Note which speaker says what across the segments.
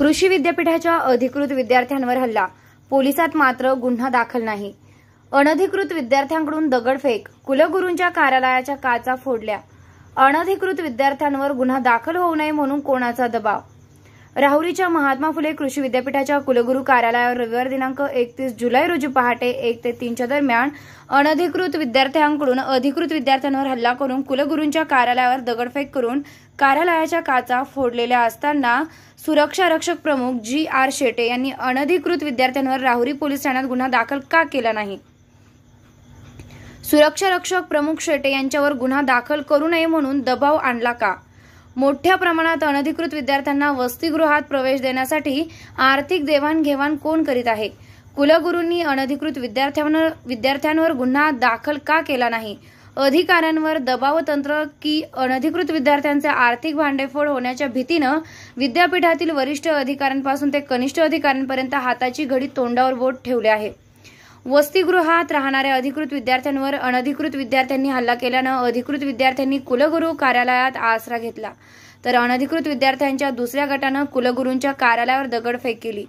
Speaker 1: कृषी विद्यापीठाच्या अधिकृत विद्यार्थ्यांवर हल्ला पोलिसात मात्र गुन्हा दाखल नाही अनधिकृत विद्यार्थ्यांकडून दगडफेक कुलगुरूंच्या कार्यालयाच्या काचा फोडल्या अनधिकृत विद्यार्थ्यांवर गुन्हा दाखल होऊ नये म्हणून कोणाचा दबाव राहुरीच्या महात्मा फुले कृषी विद्यापीठाच्या कुलगुरू कार्यालयावर रविवार दिनांक एकतीस जुलै रोजी पहाटे एक ते तीनच्या दरम्यान अनधिकृत विद्यार्थ्यांकडून अधिकृत विद्यार्थ्यांवर हल्ला करून कुलगुरूंच्या कार्यालयावर दगडफेक करून कार्यालयाच्या काचा फोडलेल्या असताना सुरक्षा रक्षक प्रमुख जी आर शेटे यांनी अनधिकृत विद्यार्थ्यांवर राहुरी पोलीस ठाण्यात गुन्हा दाखल का केला नाही सुरक्षा रक्षक प्रमुख शेटे यांच्यावर गुन्हा दाखल करू नये म्हणून दबाव आणला का मोठ्या प्रमाणात अनधिकृत विद्यार्थ्यांना वसतिगृहात प्रवेश देण्यासाठी आर्थिक देवाणघेवाण कोण करीत आहे कुलगुरूंनी अनधिकृत विद्यार्थ्यांवर विद्यार्थ्यांवर गुन्हा दाखल का केला नाही अधिकाऱ्यांवर दबाव तंत्र की अनधिकृत विद्यार्थ्यांचे आर्थिक भांडेफोड होण्याच्या भीतीनं विद्यापीठातील वरिष्ठ अधिकाऱ्यांपासून ते कनिष्ठ अधिकाऱ्यांपर्यंत हाताची घडी तोंडावर बोट ठेवले आहे वसतिगृहात राहणाऱ्या अधिकृत विद्यार्थ्यांवर अनधिकृत विद्यार्थ्यांनी हल्ला केल्यानं अधिकृत विद्यार्थ्यांनी कुलगुरू कार्यालयात आसरा घेतला तर अनधिकृत विद्यार्थ्यांच्या दुसऱ्या गटानं कुलगुरूंच्या कार्यालयावर दगडफेक केली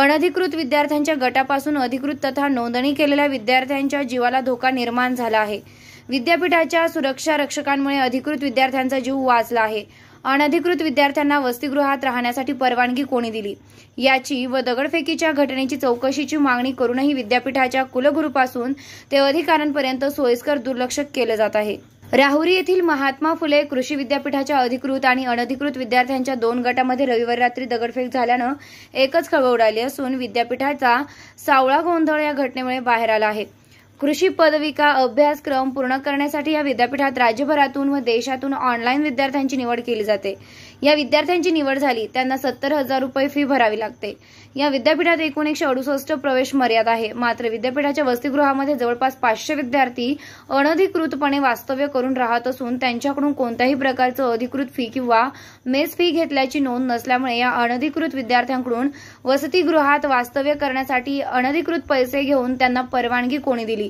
Speaker 1: अनधिकृत विद्यार्थ्यांच्या गटापासून अधिकृत तथा नोंदणी केलेल्या विद्यार्थ्यांच्या जीवाला धोका निर्माण झाला आहे विद्यापीठाच्या सुरक्षा रक्षकांमुळे अधिकृत विद्यार्थ्यांचा जीव वाचला आहे अनधिकृत विद्यार्थ्यांना वसतिगृहात राहण्यासाठी परवानगी कोणी दिली याची व दगडफेकीच्या घटनेची चौकशीची मागणी करूनही विद्यापीठाच्या कुलगुरूपासून ते अधिकाऱ्यांपर्यंत सोयीस्कर दुर्लक्ष केलं जात आहे राहुरी येथील महात्मा फुले कृषी विद्यापीठाच्या अधिकृत आणि अनधिकृत विद्यार्थ्यांच्या दोन गटामध्ये रविवारी रात्री दगडफेक झाल्यानं एकच खळबळ उडाली असून विद्यापीठाचा सावळा गोंधळ या घटनेमुळे बाहेर आला आहे कृषी पदविका अभ्यासक्रम पूर्ण करण्यासाठी या विद्यापीठात राज्यभरातून व देशातून ऑनलाईन विद्यार्थ्यांची निवड केली जाते या विद्यार्थ्यांची निवड झाली त्यांना सत्तर हजार रुपये फी भरावी लागते या विद्यापीठात एकूण एकशे अडुसष्ट प्रवेश मर्यादा आहे मात्र विद्यापीठाच्या वसतिगृहामध्ये जवळपास पाचशे विद्यार्थी अनधिकृतपणे वास्तव्य करून राहत असून त्यांच्याकडून कोणत्याही प्रकारचं अधिकृत फी किंवा मेस फी घेतल्याची नोंद नसल्यामुळे या अनधिकृत विद्यार्थ्यांकडून वसतिगृहात वास्तव्य करण्यासाठी अनधिकृत पैसे घेऊन त्यांना परवानगी कोणी दिली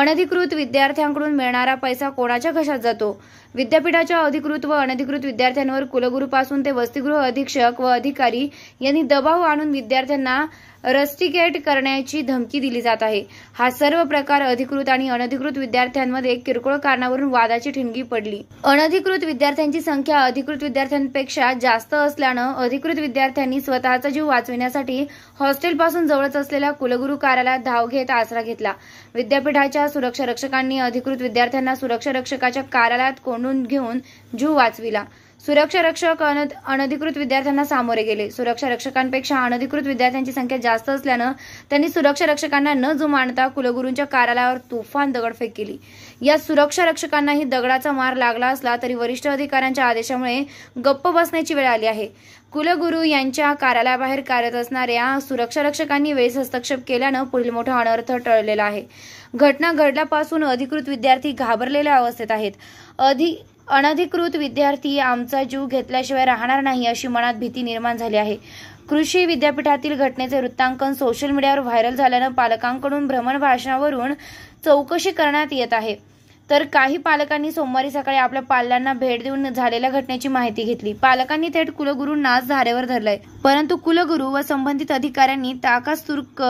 Speaker 1: अनधिकृत विद्यार्थ्यांकडून मिळणारा पैसा कोणाच्या घशात जातो विद्यापीठाच्या अधिकृत व अनधिकृत विद्यार्थ्यांवर कुलगुरूपासून ते वसतिगृह अधीक्षक व अधिकारी यांनी दबाव आणून विद्यार्थ्यांना रस्टिकेट करण्याची धमकी दिली जात आहे हा सर्व प्रकार अधिकृत आणि अनधिकृत विद्यार्थ्यांमध्ये किरकोळ कारणावरून वादाची ठिणगी पडली अनधिकृत विद्यार्थ्यांची संख्या अधिकृत विद्यार्थ्यांपेक्षा जास्त असल्यानं अधिकृत विद्यार्थ्यांनी स्वतःचा जीव वाचविण्यासाठी हॉस्टेलपासून जवळच असलेल्या कुलगुरू कार्यालयात धाव घेत आसरा घेतला विद्यापीठाच्या सुरक्षा रक्षकांनी अधिकृत विद्यार्थ्यांना सुरक्षा रक्षकाच्या कार्यालयात कोंडून म्हणून घेऊन जीव वाचविला सुरक्षा रक्षक अनधिकृत विद्यार्थ्यांना सामोरे गेले सुरक्षा रक्षकांपेक्षा अनधिकृत विद्यार्थ्यांची संख्या जास्त असल्यानं त्यांनी सुरक्षा रक्षकांना न जुमानता कुलगुरूंच्या कार्यालयावर तुफान दगडफेक केली या सुरक्षा रक्षकांनाही दगडाचा मार लागला असला तरी वरिष्ठ अधिकाऱ्यांच्या आदेशामुळे गप्प बसण्याची वेळ आली आहे कुलगुरू यांच्या कार्यालयाबाहेर कार्यरत असणाऱ्या सुरक्षा रक्षकांनी वेळेस हस्तक्षेप केल्यानं पुढील मोठा अनर्थ टळलेला आहे घटना घडल्यापासून अधिकृत विद्यार्थी घाबरलेल्या अवस्थेत आहेत अधिक अनधिकृत विद्यार्थी आमचा जीव घेतल्याशिवाय राहणार नाही अशी मनात भीती निर्माण झाली आहे कृषी विद्यापीठातील घटनेचे वृत्तांकन सोशल मीडियावर व्हायरल झाल्यानं पालकांकडून भ्रमण भाषणावरून चौकशी करण्यात येत आहे तर काही पालकांनी सोमवारी सकाळी आपल्या पाल्यांना भेट देऊन झालेल्या घटनेची माहिती घेतली पालकांनी थेट कुलगुरू नाच धारेवर धरलाय परंतु कुलगुरू व संबंधित अधिकाऱ्यांनी ताकास तुर्क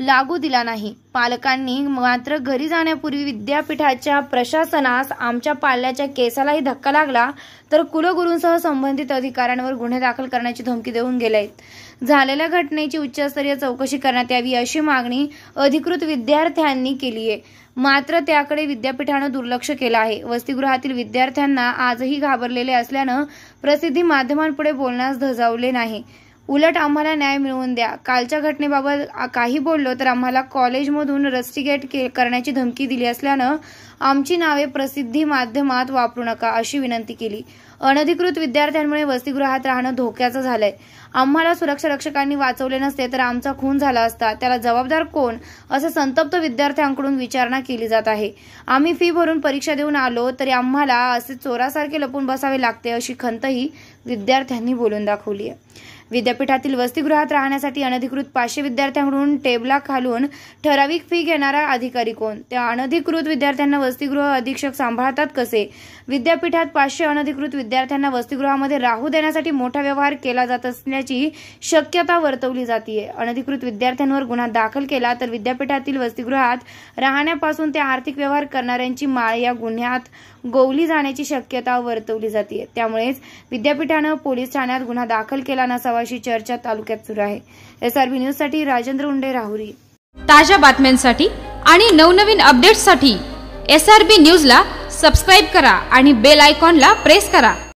Speaker 1: लागू दिला नाही पालकांनी मात्र घरी जाण्यापूर्वी विद्यापीठाच्या प्रशासनास आमच्या पाल्याच्या केसालाही धक्का लागला तर कुलगुरूंसह संबंधित अधिकाऱ्यांवर गुन्हे दाखल करण्याची धमकी देऊन गेले आहेत झालेल्या घटनेची उच्चस्तरीय चौकशी करण्यात यावी अशी मागणी अधिकृत विद्यार्थ्यांनी केली आहे मात्र त्याकडे विद्यापीठानं दुर्लक्ष केलं आहे वसतिगृहातील विद्यार्थ्यांना आजही घाबरलेले असल्यानं प्रसिद्धी माध्यमांपुढे बोलण्यास धजावले नाही उलट आम्हाला न्याय मिळवून द्या कालच्या घटनेबाबत काही बोललो तर आम्हाला कॉलेजमधून रस्टिगेट करण्याची धमकी दिली असल्यानं आमची नावे प्रसिद्धी माध्यमात वापरू नका अशी विनंती केली अनधिकृत विद्यार्थ्यांमुळे वसतिगृहात राहणं धोक्याचं झालंय आम्हाला सुरक्षा रक्षकांनी वाचवले नसते तर आमचा खून झाला असता त्याला जबाबदार कोण असं संतप्त विद्यार्थ्यांकडून विचारणा केली जात आहे आम्ही फी भरून परीक्षा देऊन आलो तरी आम्हाला असे चोरासारखे लपून बसावे लागते अशी खंतही विद्यार्थ्यांनी बोलून दाखवली आहे विद्यापीठातील वसतिगृहात राहण्यासाठी अनधिकृत पाचशे विद्यार्थ्यांकडून टेबला खालून ठराविक फी घेणारा अधिकारी कोण त्या अनधिकृत विद्यार्थ्यांना वसतिगृह अधीक्षक सांभाळतात कसे विद्यापीठात पाचशे अनधिकृत विद्यार्थ्यांना वसतिगृहामध्ये राहू देण्यासाठी मोठा व्यवहार केला जात असल्याची शक्यता वर्तवली जाते अनधिकृत विद्यार्थ्यांवर गुन्हा दाखल केला तर विद्यापीठातील वसतिगृहात राहण्यापासून ते आर्थिक व्यवहार करणाऱ्यांची माळ या गुन्ह्यात गोवली जाण्याची शक्यता वर्तवली जाते त्यामुळेच विद्यापीठानं पोलीस ठाण्यात गुन्हा दाखल केला नसावा अशी चर्चा तालुक्यात सुरू आहे एसआरबी न्यूज साठी राजेंद्र उंडे राहुरी ताज्या बातम्यांसाठी आणि नवनवीन साठी एस आर बी न्यूजला सबस्क्राईब करा आणि बेल आयकॉनला प्रेस करा